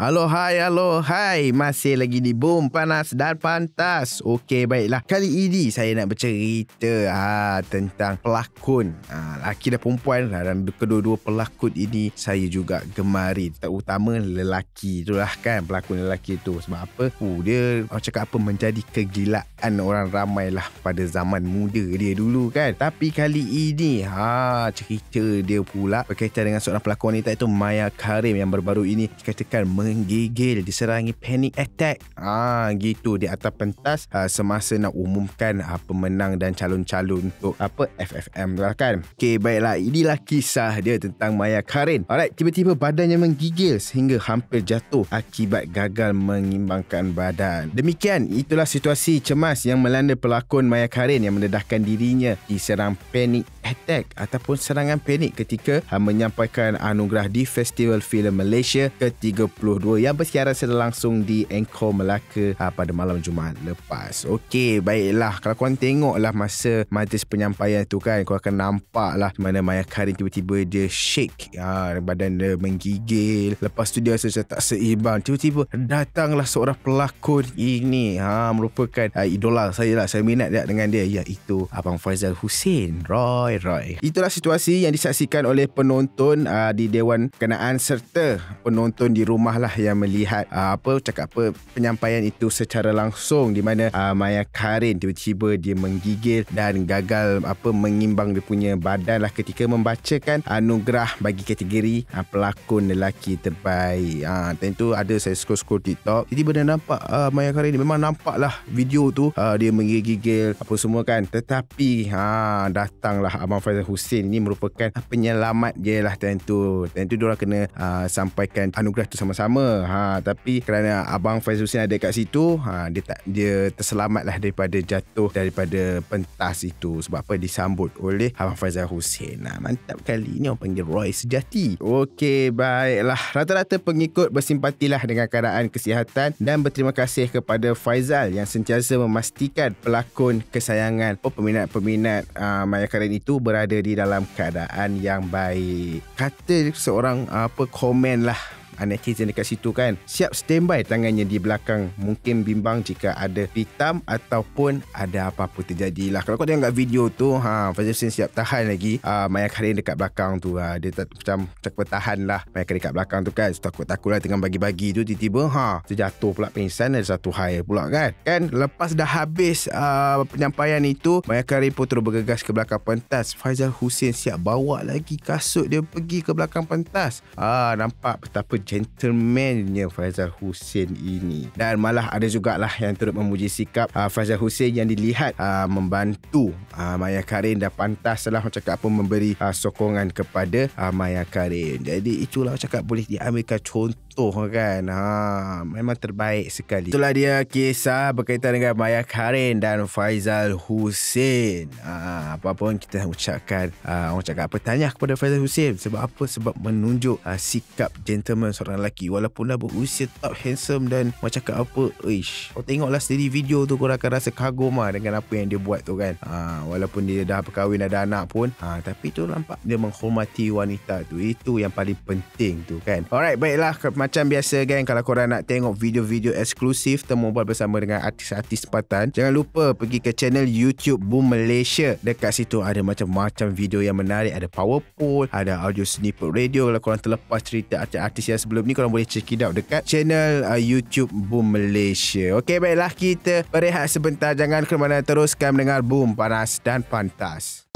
Halo hai, halo hai. Masih lagi di Boom Panas dan Pantas. Okey, baiklah. Kali ini saya nak bercerita ha, tentang pelakon. Ha, laki dan perempuan ha, dan kedua-dua pelakon ini saya juga gemari. Terutama lelaki tu lah kan. Pelakon lelaki tu. Sebab apa? Uh, dia orang cakap apa menjadi kegilaan orang ramai lah pada zaman muda dia dulu kan. Tapi kali ini ha, cerita dia pula berkaitan dengan seorang pelakon wanita itu Maya Karim yang baru-baru ini dikatakan menggigil diserangi panic attack ah gitu di atas pentas uh, semasa nak umumkan uh, pemenang dan calon-calon untuk apa FFM lah kan okay, baiklah inilah kisah dia tentang Maya Karin alright tiba-tiba badannya menggigil sehingga hampir jatuh akibat gagal mengimbangkan badan demikian itulah situasi cemas yang melanda pelakon Maya Karin yang mendedahkan dirinya diserang panic attack ataupun serangan panic ketika menyampaikan anugerah di Festival Film Malaysia ke-32 2022 yang bersiaran secara langsung di Angkor Melaka uh, pada malam Jumaat lepas. Okey, baiklah. Kalau korang tengoklah masa majlis penyampaian tu kan, korang akan nampaklah lah mana Maya Karin tiba-tiba dia shake. Ha, badan dia menggigil. Lepas tu dia rasa tak seimbang. Tiba-tiba datanglah seorang pelakon ini. Ha, merupakan uh, idola saya lah. Saya minat dia dengan dia. Iaitu Abang Faizal Hussein. Roy, Roy. Itulah situasi yang disaksikan oleh penonton uh, di Dewan Kenaan serta penonton di rumah lah yang melihat uh, apa cakap apa penyampaian itu secara langsung di mana uh, Maya Karin tiba-tiba dia menggigil dan gagal apa mengimbang dia punya badan lah ketika membacakan anugerah bagi kategori uh, pelakon lelaki terbaik. uh, ah, tentu ada saya scroll-scroll TikTok. jadi benda nampak uh, Maya Karin ni memang nampak lah video tu uh, dia menggigil apa semua kan. Tetapi uh, datanglah Abang Faizal Hussein ini merupakan uh, penyelamat lah dia lah tentu. Tentu dia kena uh, sampaikan anugerah tu sama-sama sama ha tapi kerana abang Faiz Husin ada kat situ ha dia tak dia terselamatlah daripada jatuh daripada pentas itu sebab apa disambut oleh abang Faizal Husin ha, mantap kali ni orang panggil Roy sejati okey baiklah rata-rata pengikut bersimpatilah dengan keadaan kesihatan dan berterima kasih kepada Faizal yang sentiasa memastikan pelakon kesayangan oh, peminat-peminat uh, ah, Maya Karen itu berada di dalam keadaan yang baik kata seorang apa komen lah anarkizen dekat situ kan siap standby tangannya di belakang mungkin bimbang jika ada hitam ataupun ada apa-apa terjadi lah kalau kau tengok kat video tu ha Fajar Hussein siap tahan lagi uh, Maya Karin dekat belakang tu ha, dia tak, macam cakap tahan lah Maya Karin dekat belakang tu kan takut-takut lah tengah bagi-bagi tu tiba-tiba ha terjatuh pula pingsan ada satu hai pula kan kan lepas dah habis uh, penyampaian itu Maya Karin pun terus bergegas ke belakang pentas Fajar Hussein siap bawa lagi kasut dia pergi ke belakang pentas ah nampak betapa gentlemannya Faizal Hussein ini dan malah ada juga lah yang turut memuji sikap uh, Faizal Hussein yang dilihat uh, membantu uh, Maya Karin Dah pantas lah orang cakap pun memberi uh, sokongan kepada uh, Maya Karin jadi itulah orang cakap boleh diambilkan contoh Oh kan ha, Memang terbaik sekali Itulah dia kisah berkaitan dengan Maya Karin dan Faizal Hussein ha, Apa pun kita ucapkan ha, Orang cakap apa Tanya kepada Faizal Hussein Sebab apa? Sebab menunjuk ha, sikap gentleman seorang lelaki Walaupun dah berusia top handsome dan Orang cakap apa? Ish Kau tengoklah sendiri video tu Kau akan rasa kagum lah dengan apa yang dia buat tu kan ha, Walaupun dia dah berkahwin ada anak pun ha, Tapi tu nampak dia menghormati wanita tu Itu yang paling penting tu kan Alright baiklah macam biasa geng kan, Kalau korang nak tengok video-video eksklusif Temu bual bersama dengan artis-artis tempatan Jangan lupa pergi ke channel YouTube Boom Malaysia Dekat situ ada macam-macam video yang menarik Ada power pool Ada audio snippet radio Kalau korang terlepas cerita artis-artis yang sebelum ni Korang boleh check it out dekat channel uh, YouTube Boom Malaysia Okay baiklah kita berehat sebentar Jangan ke mana teruskan mendengar Boom Panas dan Pantas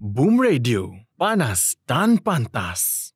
Boom Radio panas dan pantas.